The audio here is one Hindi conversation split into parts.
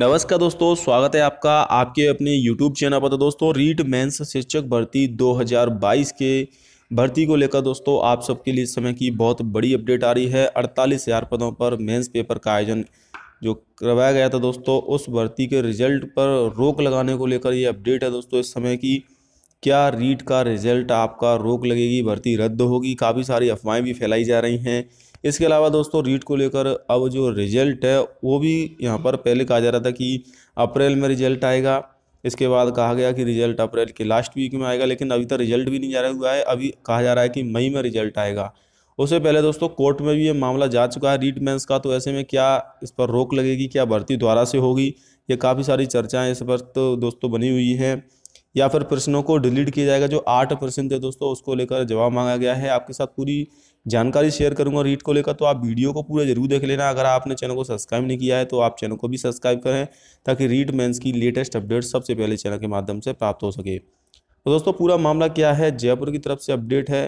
नमस्कार दोस्तों स्वागत है आपका आपके अपने यूट्यूब चैनल पर तो दोस्तों रीट मेंस शिक्षक भर्ती 2022 के भर्ती को लेकर दोस्तों आप सबके लिए इस समय की बहुत बड़ी अपडेट आ रही है अड़तालीस हज़ार पदों पर मेंस पेपर का आयोजन जो करवाया गया था दोस्तों उस भर्ती के रिजल्ट पर रोक लगाने को लेकर ये अपडेट है दोस्तों इस समय की क्या रीट का रिजल्ट आपका रोक लगेगी भर्ती रद्द होगी काफ़ी सारी अफवाहें भी फैलाई जा रही हैं इसके अलावा दोस्तों रीट को लेकर अब जो रिजल्ट है वो भी यहाँ पर पहले कहा जा रहा था कि अप्रैल में रिजल्ट आएगा इसके बाद कहा गया कि रिजल्ट अप्रैल के लास्ट वीक में आएगा लेकिन अभी तक रिजल्ट भी नहीं जा रहा हुआ है अभी कहा जा रहा है कि मई में रिजल्ट आएगा उससे पहले दोस्तों कोर्ट में भी ये मामला जा चुका है रीट मेंस का तो ऐसे में क्या इस पर रोक लगेगी क्या भर्ती द्वारा से होगी ये काफ़ी सारी चर्चाएं इस पर तो दोस्तों बनी हुई हैं या फिर प्रश्नों को डिलीट किया जाएगा जो आठ प्रश्न थे दोस्तों उसको लेकर जवाब मांगा गया है आपके साथ पूरी जानकारी शेयर करूंगा रीट को लेकर तो आप वीडियो को पूरा जरूर देख लेना अगर आपने चैनल को सब्सक्राइब नहीं किया है तो आप चैनल को भी सब्सक्राइब करें ताकि रीट मेंस की लेटेस्ट अपडेट सबसे पहले चैनल के माध्यम से प्राप्त हो सके तो दोस्तों पूरा मामला क्या है जयपुर की तरफ से अपडेट है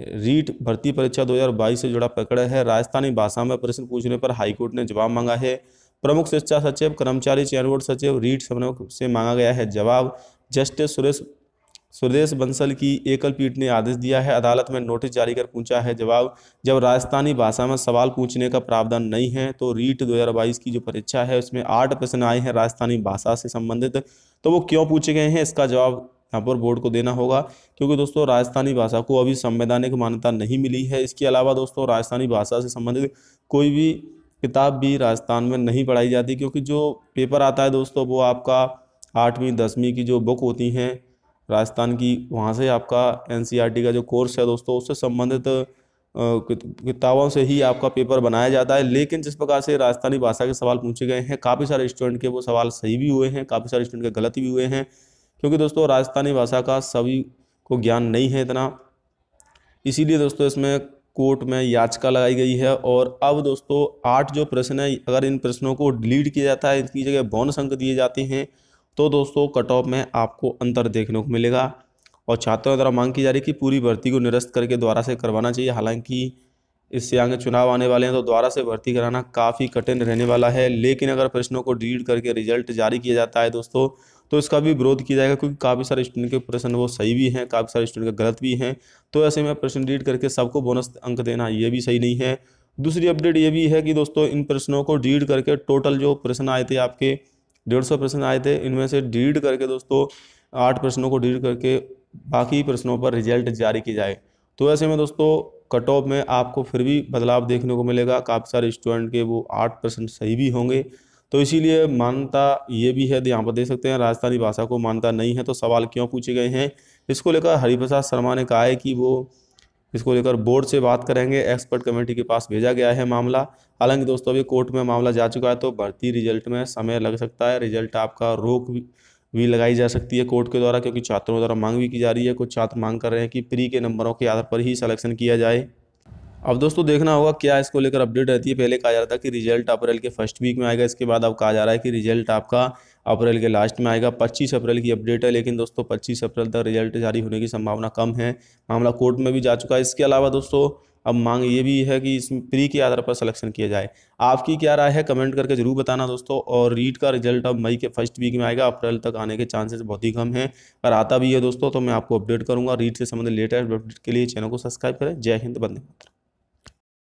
रीट भर्ती परीक्षा दो से जुड़ा पकड़ है राजस्थानी भाषा में प्रश्न पूछने पर हाईकोर्ट ने जवाब मांगा है प्रमुख शिक्षा सचिव कर्मचारी चयन बोर्ड सचिव रीट समय से मांगा गया है जवाब जस्टिस सुरेश सुरेश बंसल की एकल पीठ ने आदेश दिया है अदालत में नोटिस जारी कर पूछा है जवाब जब राजस्थानी भाषा में सवाल पूछने का प्रावधान नहीं है तो रीट 2022 की जो परीक्षा है उसमें आठ प्रश्न आए हैं राजस्थानी भाषा से संबंधित तो वो क्यों पूछे गए हैं इसका जवाब यहाँ पर बोर्ड को देना होगा क्योंकि दोस्तों राजस्थानी भाषा को अभी संवैधानिक मान्यता नहीं मिली है इसके अलावा दोस्तों राजस्थानी भाषा से संबंधित कोई भी किताब भी राजस्थान में नहीं पढ़ाई जाती क्योंकि जो पेपर आता है दोस्तों वो आपका आठवीं दसवीं की जो बुक होती हैं राजस्थान की वहाँ से आपका एन e का जो कोर्स है दोस्तों उससे संबंधित किताबों से ही आपका पेपर बनाया जाता है लेकिन जिस प्रकार से राजस्थानी भाषा के सवाल पूछे गए हैं काफ़ी सारे स्टूडेंट के वो सवाल सही भी हुए हैं काफ़ी सारे स्टूडेंट के गलत भी हुए हैं क्योंकि दोस्तों राजस्थानी भाषा का सभी को ज्ञान नहीं है इतना इसीलिए दोस्तों इसमें कोर्ट में याचिका लगाई गई है और अब दोस्तों आठ जो प्रश्न है अगर इन प्रश्नों को डिलीट किया जाता है इनकी जगह बौन संक दिए जाते हैं तो दोस्तों कट ऑफ में आपको अंतर देखने को मिलेगा और छात्रों द्वारा मांग की जा रही कि पूरी भर्ती को निरस्त करके द्वारा से करवाना चाहिए हालांकि इससे आगे चुनाव आने वाले हैं तो द्वारा से भर्ती कराना काफ़ी कठिन रहने वाला है लेकिन अगर प्रश्नों को डिलीट करके रिजल्ट जारी किया जाता है दोस्तों तो इसका भी विरोध किया जाएगा क्योंकि काफ़ी सारे स्टूडेंट के प्रश्न वो सही भी हैं काफ़ी सारे स्टूडेंट के गलत भी हैं तो ऐसे में प्रश्न डिलीट करके सबको बोनस अंक देना ये भी सही नहीं है दूसरी अपडेट ये भी है कि दोस्तों इन प्रश्नों को डिलीट करके टोटल जो प्रश्न आए थे आपके डेढ़ सौ प्रश्न आए थे इनमें से डीड करके दोस्तों आठ प्रश्नों को डीड करके बाकी प्रश्नों पर रिजल्ट जारी किया जाए तो ऐसे में दोस्तों कट ऑफ में आपको फिर भी बदलाव देखने को मिलेगा काफ़ी सारे स्टूडेंट के वो आठ परसेंट सही भी होंगे तो इसीलिए मान्यता ये भी है यहाँ पर देख सकते हैं राजस्थानी भाषा को मान्यता नहीं है तो सवाल क्यों पूछे गए हैं इसको लेकर हरिप्रसाद शर्मा ने कहा है कि वो इसको लेकर बोर्ड से बात करेंगे एक्सपर्ट कमेटी के पास भेजा गया है मामला हालांकि दोस्तों अभी कोर्ट में मामला जा चुका है तो भर्ती रिजल्ट में समय लग सकता है रिजल्ट आपका रोक भी, भी लगाई जा सकती है कोर्ट के द्वारा क्योंकि छात्रों द्वारा मांग भी की जा रही है कुछ छात्र मांग कर रहे हैं कि प्री के नंबरों के आधार पर ही सलेक्शन किया जाए अब दोस्तों देखना होगा क्या इसको लेकर अपडेट रहती है पहले कहा जा रहा था कि रिजल्ट अप्रैल के फर्स्ट वीक में आएगा इसके बाद अब कहा जा रहा है कि रिजल्ट आपका अप्रैल के लास्ट में आएगा 25 अप्रैल की अपडेट है लेकिन दोस्तों 25 अप्रैल तक रिजल्ट जारी होने की संभावना कम है मामला कोर्ट में भी जा चुका है इसके अलावा दोस्तों अब मांग ये भी है कि इसमें प्री के आधार पर सिलेक्शन किया जाए आपकी क्या राय है कमेंट करके जरूर बताना दोस्तों और रीट का रिजल्ट अब मई के फर्स्ट वीक में आएगा अप्रैल तक आने के चांसेस बहुत ही कम हैं पर आता भी है दोस्तों तो मैं आपको अपडेट करूंगा रीट से संबंधित लेटेस्ट अपडेट के लिए चैनल को सब्सक्राइब करें जय हिंद बंदे मात्र